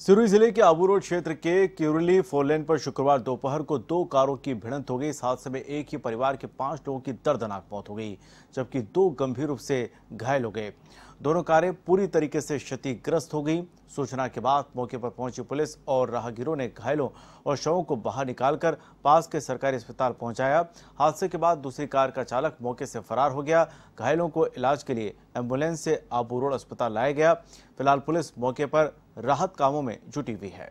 सिरोही जिले के आबू रोड क्षेत्र के क्यूरली फोरलेन पर शुक्रवार दोपहर को दो कारों की भिड़ंत हो गई इस हादसे में एक ही परिवार के पांच लोगों की दर्दनाक मौत हो गई जबकि दो गंभीर रूप से घायल हो गए दोनों कारें पूरी तरीके से क्षतिग्रस्त हो गई सूचना के बाद मौके पर पहुंची पुलिस और राहगीरों ने घायलों और शवों को बाहर निकालकर पास के सरकारी अस्पताल पहुंचाया हादसे के बाद दूसरी कार का चालक मौके से फरार हो गया घायलों को इलाज के लिए एम्बुलेंस से आबू रोड अस्पताल लाया गया फिलहाल पुलिस मौके पर राहत कामों में जुटी हुई है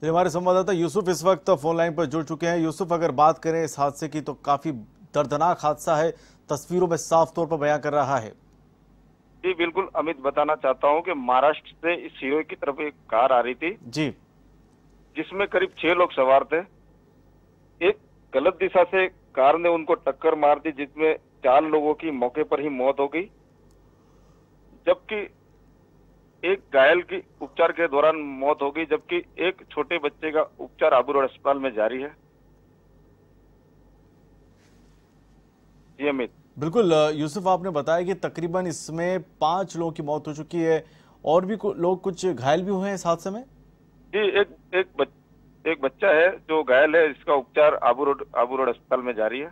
तो हमारे संवाददाता यूसुफ इस वक्त फोन लाइन पर जुड़ चुके हैं यूसुफ अगर बात करें इस हादसे की तो काफी दर्दनाक हादसा है तस्वीरों में साफ तौर पर बयां कर रहा है जी बिल्कुल अमित बताना चाहता हूं कि महाराष्ट्र से इस सीओ की तरफ एक कार आ रही थी जी जिसमें करीब छह लोग सवार थे एक गलत दिशा से कार ने उनको टक्कर मार दी जिसमें चार लोगों की मौके पर ही मौत हो गई जबकि एक घायल की उपचार के दौरान मौत हो गई जबकि एक छोटे बच्चे का उपचार आबू रोड अस्पताल में जारी है जी अमित बिल्कुल यूसुफ आपने बताया कि तकरीबन इसमें पांच लोगों की मौत हो चुकी है और भी लोग कुछ घायल भी हुए हैं इस हादसे में जी एक एक बच्चे एक बच्चा है जो घायल है इसका उपचार आबू रोड आबू रोड अस्पताल में जारी है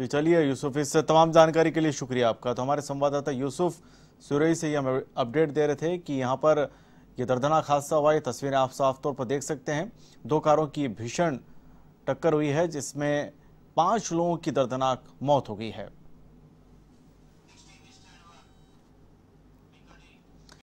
जी चलिए यूसुफ इस तमाम जानकारी के लिए शुक्रिया आपका तो हमारे संवाददाता यूसुफ सुरई से ये हम अपडेट दे रहे थे कि यहाँ पर ये दर्दनाक हादसा हुआ ये तस्वीरें आप साफ तौर पर देख सकते हैं दो कारों की भीषण टक्कर हुई है जिसमें पांच लोगों की दर्दनाक मौत हो गई है